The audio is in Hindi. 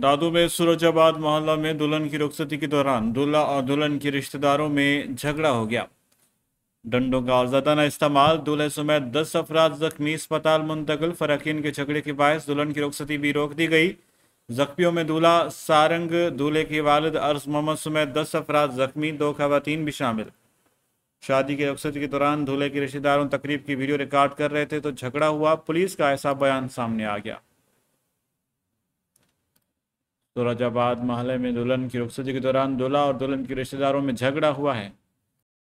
दादू में सूरजाबाद मोहल्ला में दुल्हन की रुखसती के दौरान दूल्हा और दुल्हन के रिश्तेदारों में झगड़ा हो गया डंडों का आजादाना इस्तेमाल दूल्हे समेत दस अफराद जख्मी अस्पताल मुंतकिल फरकिन के झगड़े के बायस दुल्हन की रुखसती भी रोक दी गई जख्मियों में दूल्हा सारंग दूल्हे के वालिद अर्ज मोहम्मद समेत दस अफराद जख्मी दो खवतान भी शामिल शादी की रुखसती के दौरान दूल्हे के रिश्तेदारों तकरीब की वीडियो रिकॉर्ड कर रहे थे तो झगड़ा हुआ पुलिस का ऐसा बयान सामने आ गया दौलजाबाद तो महल में दुल्हन की रुखसदी के दौरान दूल्हा और दुल्हन के रिश्तेदारों में झगड़ा हुआ है